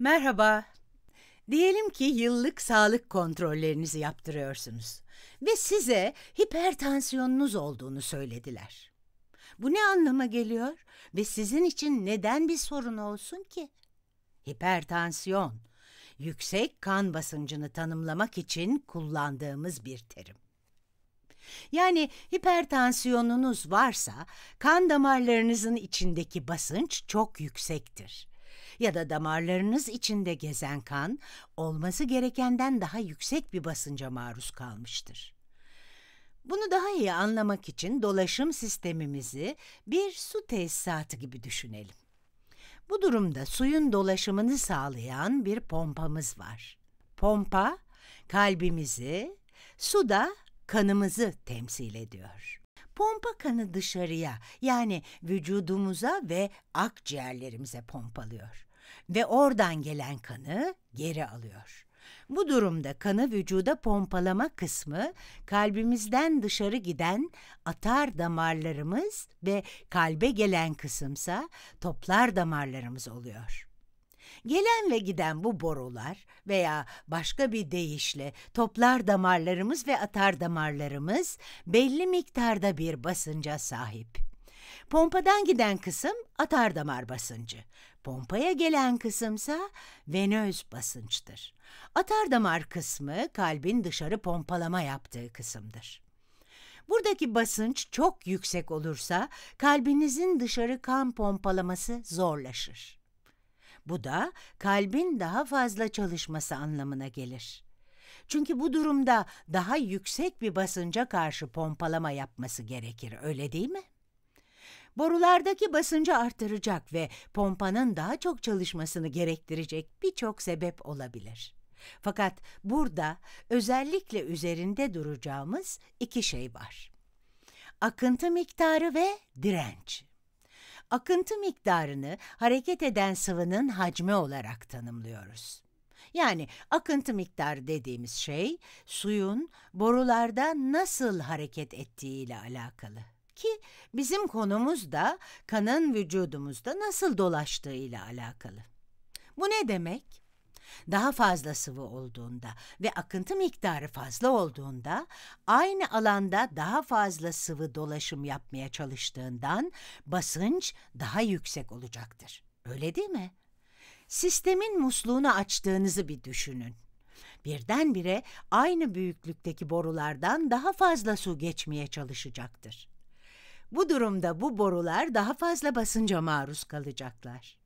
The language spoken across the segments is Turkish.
Merhaba. Diyelim ki yıllık sağlık kontrollerinizi yaptırıyorsunuz ve size hipertansiyonunuz olduğunu söylediler. Bu ne anlama geliyor ve sizin için neden bir sorun olsun ki? Hipertansiyon, yüksek kan basıncını tanımlamak için kullandığımız bir terim. Yani hipertansiyonunuz varsa kan damarlarınızın içindeki basınç çok yüksektir ya da damarlarınız içinde gezen kan olması gerekenden daha yüksek bir basınca maruz kalmıştır. Bunu daha iyi anlamak için dolaşım sistemimizi bir su tesisatı gibi düşünelim. Bu durumda suyun dolaşımını sağlayan bir pompamız var. Pompa kalbimizi, su da kanımızı temsil ediyor. Pompa kanı dışarıya yani vücudumuza ve akciğerlerimize pompalıyor ve oradan gelen kanı geri alıyor. Bu durumda kanı vücuda pompalama kısmı kalbimizden dışarı giden atar damarlarımız ve kalbe gelen kısımsa toplar damarlarımız oluyor. Gelen ve giden bu borular veya başka bir deyişle toplar damarlarımız ve atar damarlarımız belli miktarda bir basınca sahip. Pompadan giden kısım atar damar basıncı. Pompaya gelen kısımsa venöz basınçtır. Atar damar kısmı kalbin dışarı pompalama yaptığı kısımdır. Buradaki basınç çok yüksek olursa kalbinizin dışarı kan pompalaması zorlaşır. Bu da kalbin daha fazla çalışması anlamına gelir. Çünkü bu durumda daha yüksek bir basınca karşı pompalama yapması gerekir, öyle değil mi? borulardaki basıncı artıracak ve pompanın daha çok çalışmasını gerektirecek birçok sebep olabilir. Fakat burada özellikle üzerinde duracağımız iki şey var. Akıntı miktarı ve direnç. Akıntı miktarını hareket eden sıvının hacmi olarak tanımlıyoruz. Yani akıntı miktarı dediğimiz şey suyun borularda nasıl hareket ettiği ile alakalı ki bizim konumuz da kanın vücudumuzda nasıl dolaştığı ile alakalı. Bu ne demek? Daha fazla sıvı olduğunda ve akıntı miktarı fazla olduğunda aynı alanda daha fazla sıvı dolaşım yapmaya çalıştığından basınç daha yüksek olacaktır. Öyle değil mi? Sistemin musluğunu açtığınızı bir düşünün. Birdenbire aynı büyüklükteki borulardan daha fazla su geçmeye çalışacaktır. Bu durumda bu borular daha fazla basınca maruz kalacaklar.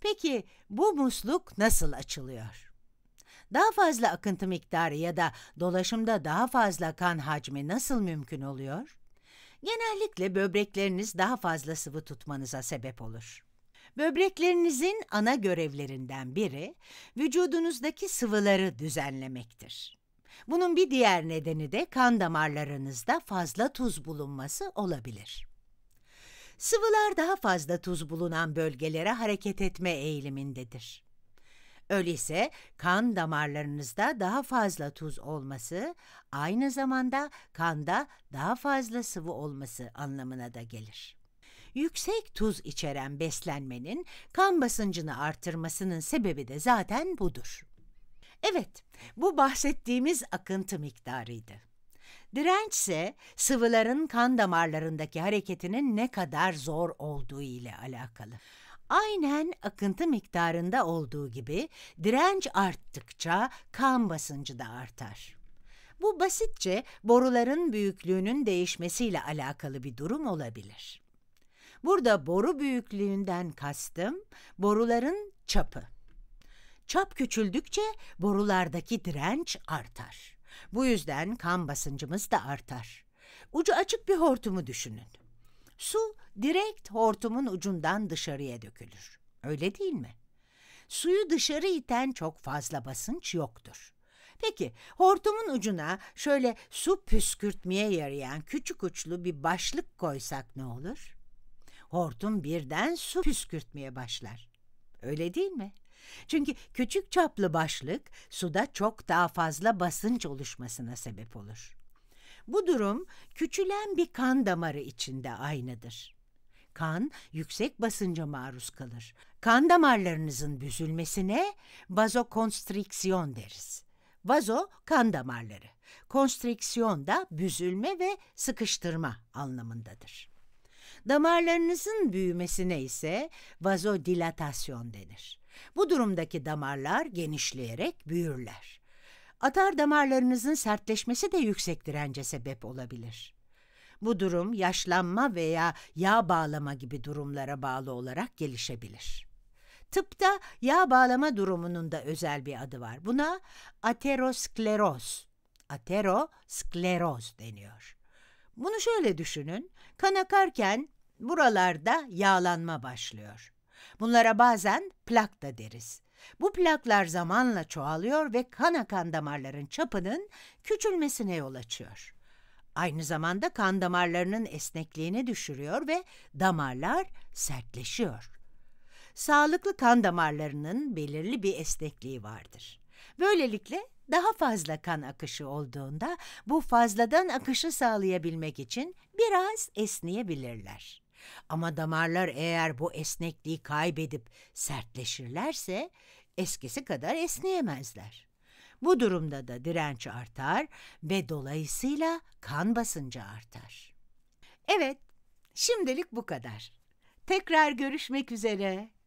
Peki bu musluk nasıl açılıyor? Daha fazla akıntı miktarı ya da dolaşımda daha fazla kan hacmi nasıl mümkün oluyor? Genellikle böbrekleriniz daha fazla sıvı tutmanıza sebep olur. Böbreklerinizin ana görevlerinden biri vücudunuzdaki sıvıları düzenlemektir. Bunun bir diğer nedeni de kan damarlarınızda fazla tuz bulunması olabilir. Sıvılar daha fazla tuz bulunan bölgelere hareket etme eğilimindedir. Öyleyse kan damarlarınızda daha fazla tuz olması aynı zamanda kanda daha fazla sıvı olması anlamına da gelir. Yüksek tuz içeren beslenmenin kan basıncını artırmasının sebebi de zaten budur. Evet, bu bahsettiğimiz akıntı miktarıydı. Direnç ise sıvıların kan damarlarındaki hareketinin ne kadar zor olduğu ile alakalı. Aynen akıntı miktarında olduğu gibi direnç arttıkça kan basıncı da artar. Bu basitçe boruların büyüklüğünün değişmesiyle alakalı bir durum olabilir. Burada boru büyüklüğünden kastım boruların çapı. Çap küçüldükçe borulardaki direnç artar. Bu yüzden kan basıncımız da artar. Ucu açık bir hortumu düşünün. Su direkt hortumun ucundan dışarıya dökülür. Öyle değil mi? Suyu dışarı iten çok fazla basınç yoktur. Peki hortumun ucuna şöyle su püskürtmeye yarayan küçük uçlu bir başlık koysak ne olur? Hortum birden su püskürtmeye başlar. Öyle değil mi? Çünkü küçük çaplı başlık suda çok daha fazla basınç oluşmasına sebep olur. Bu durum küçülen bir kan damarı içinde aynıdır. Kan yüksek basınca maruz kalır. Kan damarlarınızın büzülmesine vazokonstriksiyon deriz. Vazo kan damarları. Konstriksiyon da büzülme ve sıkıştırma anlamındadır. Damarlarınızın büyümesine ise vazodilatasyon denir. Bu durumdaki damarlar genişleyerek büyürler. Atar damarlarınızın sertleşmesi de yüksek dirence sebep olabilir. Bu durum yaşlanma veya yağ bağlama gibi durumlara bağlı olarak gelişebilir. Tıpta yağ bağlama durumunun da özel bir adı var. Buna ateroskleroz, ateroskleroz deniyor. Bunu şöyle düşünün, kan akarken buralarda yağlanma başlıyor. Bunlara bazen plak da deriz. Bu plaklar zamanla çoğalıyor ve kan akan damarların çapının küçülmesine yol açıyor. Aynı zamanda kan damarlarının esnekliğini düşürüyor ve damarlar sertleşiyor. Sağlıklı kan damarlarının belirli bir esnekliği vardır. Böylelikle daha fazla kan akışı olduğunda bu fazladan akışı sağlayabilmek için biraz esneyebilirler. Ama damarlar eğer bu esnekliği kaybedip sertleşirlerse eskisi kadar esneyemezler. Bu durumda da direnç artar ve dolayısıyla kan basıncı artar. Evet, şimdilik bu kadar. Tekrar görüşmek üzere.